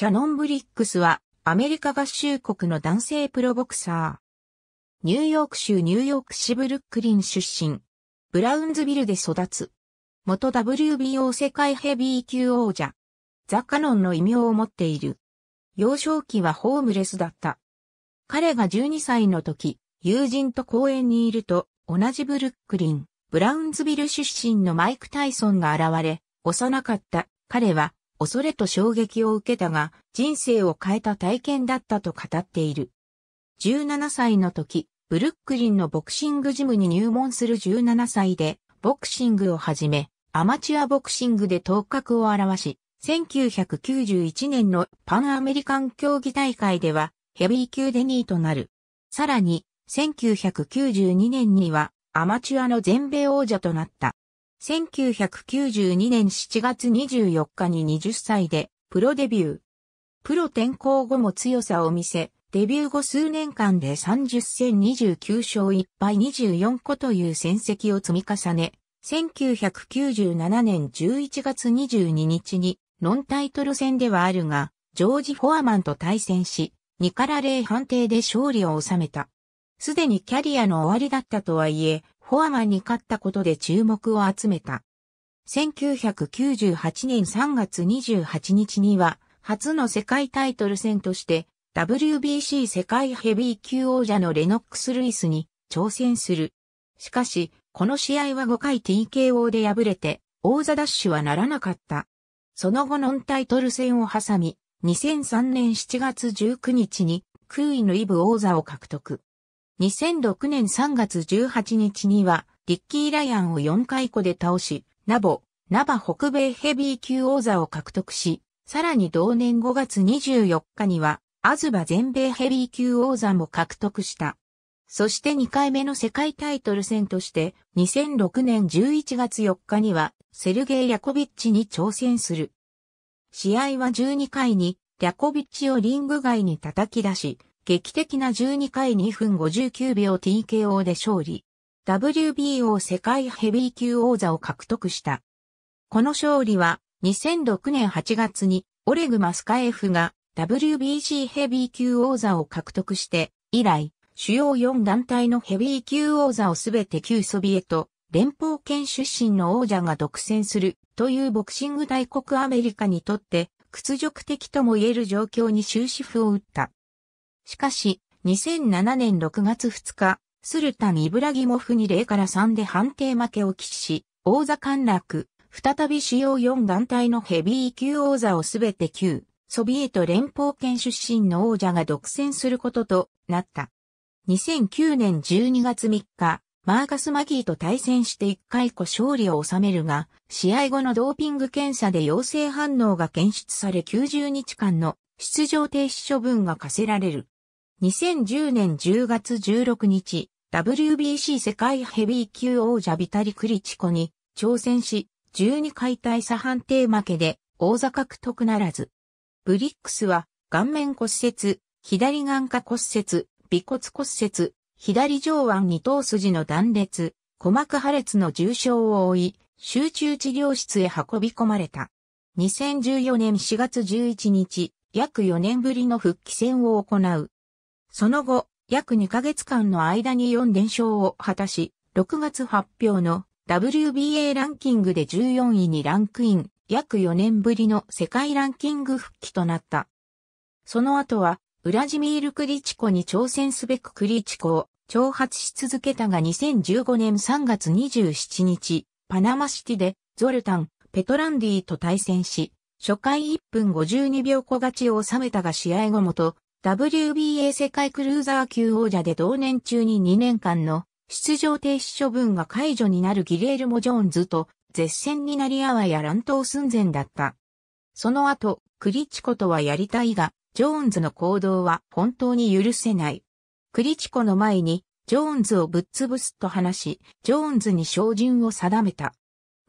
シャノン・ブリックスはアメリカ合衆国の男性プロボクサー。ニューヨーク州ニューヨーク市ブルックリン出身。ブラウンズビルで育つ。元 WBO 世界ヘビー級王者。ザ・カノンの異名を持っている。幼少期はホームレスだった。彼が12歳の時、友人と公園にいると、同じブルックリン、ブラウンズビル出身のマイク・タイソンが現れ、幼かった彼は恐れと衝撃を受けたが、人生を変えた体験だったと語っている。17歳の時、ブルックリンのボクシングジムに入門する17歳で、ボクシングを始め、アマチュアボクシングで頭角を現し、1991年のパンアメリカン競技大会ではヘビー級で2位となる。さらに、1992年にはアマチュアの全米王者となった。1992年7月24日に20歳でプロデビュー。プロ転向後も強さを見せ、デビュー後数年間で30戦29勝1敗24個という戦績を積み重ね、1997年11月22日にノンタイトル戦ではあるが、ジョージ・フォアマンと対戦し、2から0判定で勝利を収めた。すでにキャリアの終わりだったとはいえ、フォアマンに勝ったことで注目を集めた。1998年3月28日には、初の世界タイトル戦として、WBC 世界ヘビー級王者のレノックス・ルイスに挑戦する。しかし、この試合は5回 TKO で敗れて、王座ダッシュはならなかった。その後ノンタイトル戦を挟み、2003年7月19日に、空位のイブ王座を獲得。2006年3月18日には、リッキー・ライアンを4回個で倒し、ナボ、ナバ北米ヘビー級王座を獲得し、さらに同年5月24日には、アズバ全米ヘビー級王座も獲得した。そして2回目の世界タイトル戦として、2006年11月4日には、セルゲイ・リャコビッチに挑戦する。試合は12回に、リャコビッチをリング外に叩き出し、劇的な12回2分59秒 TKO で勝利。WBO 世界ヘビー級王座を獲得した。この勝利は2006年8月にオレグ・マスカエフが WBC ヘビー級王座を獲得して以来主要4団体のヘビー級王座をすべて旧ソビエト連邦圏出身の王者が独占するというボクシング大国アメリカにとって屈辱的とも言える状況に終止符を打った。しかし、2007年6月2日、スルタン・イブラギモフに0から3で判定負けを喫し、王座陥落、再び主要4団体のヘビー級王座をすべて9、ソビエト連邦圏出身の王者が独占することとなった。2009年12月3日、マーカス・マギーと対戦して1回個勝利を収めるが、試合後のドーピング検査で陽性反応が検出され90日間の出場停止処分が課せられる。2010年10月16日、WBC 世界ヘビー級王者ビタリ・クリチコに挑戦し、12回大差判定負けで王座獲得ならず。ブリックスは顔面骨折、左眼下骨折、尾骨骨折、左上腕二頭筋の断裂、鼓膜破裂の重傷を負い、集中治療室へ運び込まれた。2014年4月11日、約4年ぶりの復帰戦を行う。その後、約2ヶ月間の間に4連勝を果たし、6月発表の WBA ランキングで14位にランクイン、約4年ぶりの世界ランキング復帰となった。その後は、ウラジミール・クリチコに挑戦すべくクリチコを挑発し続けたが2015年3月27日、パナマシティでゾルタン、ペトランディと対戦し、初回1分52秒小勝ちを収めたが試合後もと WBA 世界クルーザー級王者で同年中に2年間の出場停止処分が解除になるギレールもジョーンズと絶戦になりあわや乱闘寸前だった。その後、クリチコとはやりたいが、ジョーンズの行動は本当に許せない。クリチコの前に、ジョーンズをぶっ潰すと話し、ジョーンズに照準を定めた。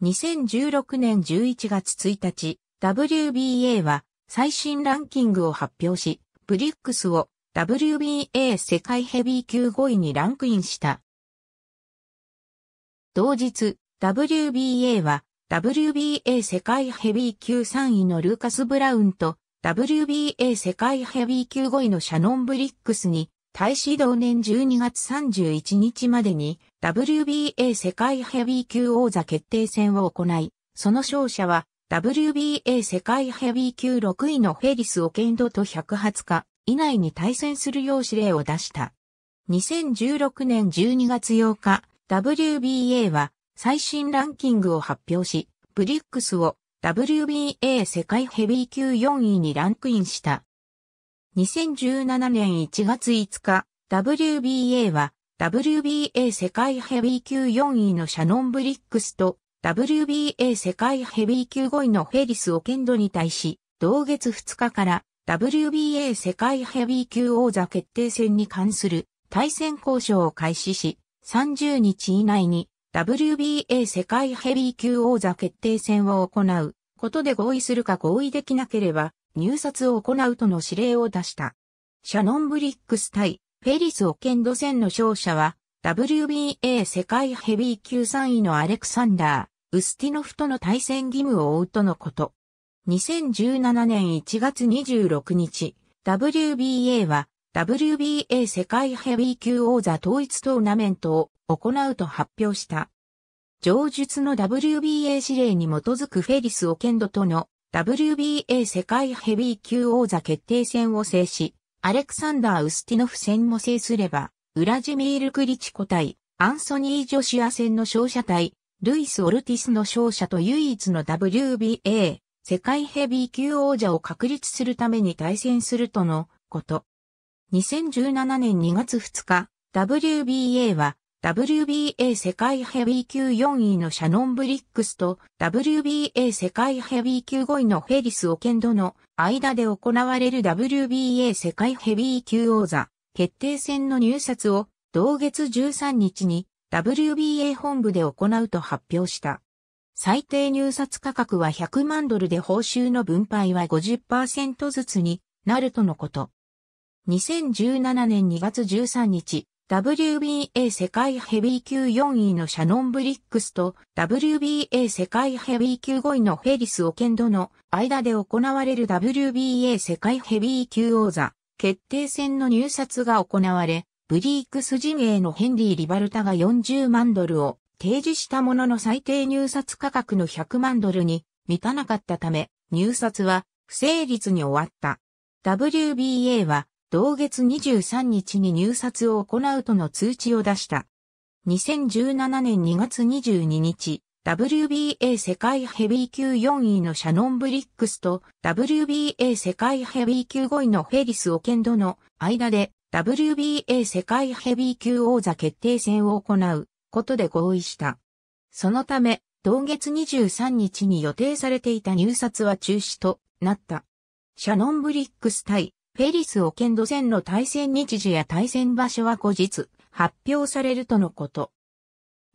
2016年11月1日、WBA は最新ランキングを発表し、ブリックスを WBA 世界ヘビー級5位にランクインした。同日、WBA は WBA 世界ヘビー級3位のルーカス・ブラウンと WBA 世界ヘビー級5位のシャノン・ブリックスに対し同年12月31日までに WBA 世界ヘビー級王座決定戦を行い、その勝者は WBA 世界ヘビー級6位のフェリス・オケンドと120日以内に対戦するよう指令を出した。2016年12月8日、WBA は最新ランキングを発表し、ブリックスを WBA 世界ヘビー級4位にランクインした。2017年1月5日、WBA は WBA 世界ヘビー級4位のシャノン・ブリックスと WBA 世界ヘビー級5位のフェリス・オケンドに対し、同月2日から WBA 世界ヘビー級王座決定戦に関する対戦交渉を開始し、30日以内に WBA 世界ヘビー級王座決定戦を行うことで合意するか合意できなければ入札を行うとの指令を出した。シャノン・ブリックス対フェリス・オケンド戦の勝者は WBA 世界ヘビー級3位のアレクサンダー。ウスティノフとの対戦義務を負うとのこと。2017年1月26日、WBA は WBA 世界ヘビー級王座統一トーナメントを行うと発表した。上述の WBA 指令に基づくフェリス・オケンドとの WBA 世界ヘビー級王座決定戦を制し、アレクサンダー・ウスティノフ戦も制すれば、ウラジミール・クリチコ対アンソニー・ジョシア戦の勝者対ルイス・オルティスの勝者と唯一の WBA 世界ヘビー級王者を確立するために対戦するとのこと。2017年2月2日、WBA は WBA 世界ヘビー級4位のシャノン・ブリックスと WBA 世界ヘビー級5位のフェリス・オケンドの間で行われる WBA 世界ヘビー級王座決定戦の入札を同月13日に WBA 本部で行うと発表した。最低入札価格は100万ドルで報酬の分配は50%ずつになるとのこと。2017年2月13日、WBA 世界ヘビー級4位のシャノン・ブリックスと WBA 世界ヘビー級5位のフェリス・オケンドの間で行われる WBA 世界ヘビー級王座決定戦の入札が行われ、ブリークス陣営のヘンリー・リバルタが40万ドルを提示したものの最低入札価格の100万ドルに満たなかったため、入札は不成立に終わった。WBA は同月23日に入札を行うとの通知を出した。2017年2月22日、WBA 世界ヘビー級4位のシャノン・ブリックスと WBA 世界ヘビー級5位のフェリス・オケンドの間で WBA 世界ヘビー級王座決定戦を行うことで合意した。そのため、同月23日に予定されていた入札は中止となった。シャノン・ブリックス対フェリス・オケンド戦の対戦日時や対戦場所は後日発表されるとのこと。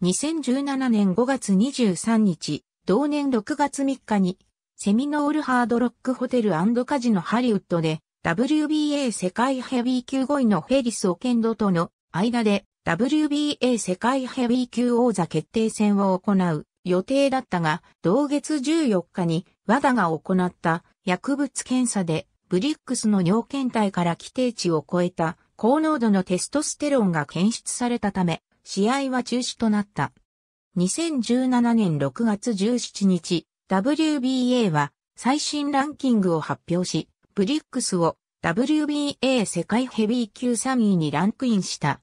2017年5月23日、同年6月3日にセミノールハードロックホテルカジノハリウッドで WBA 世界ヘビー級5位のフェリス・オケンドとの間で WBA 世界ヘビー級王座決定戦を行う予定だったが、同月14日にワダが行った薬物検査でブリックスの尿検体から規定値を超えた高濃度のテストステロンが検出されたため、試合は中止となった。2017年6月17日、WBA は最新ランキングを発表し、ブリックスを WBA 世界ヘビー級3位にランクインした。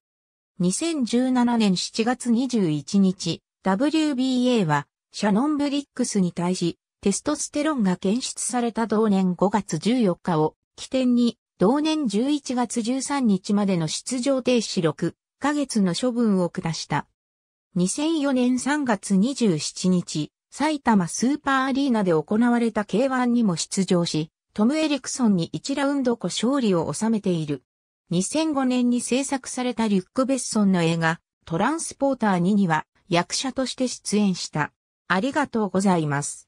2017年7月21日、WBA はシャノン・ブリックスに対し、テストステロンが検出された同年5月14日を起点に、同年11月13日までの出場停止6ヶ月の処分を下した。2004年3月27日、埼玉スーパーアリーナで行われた K1 にも出場し、トム・エリクソンに1ラウンド後勝利を収めている。2005年に制作されたリュック・ベッソンの映画、トランスポーター2には役者として出演した。ありがとうございます。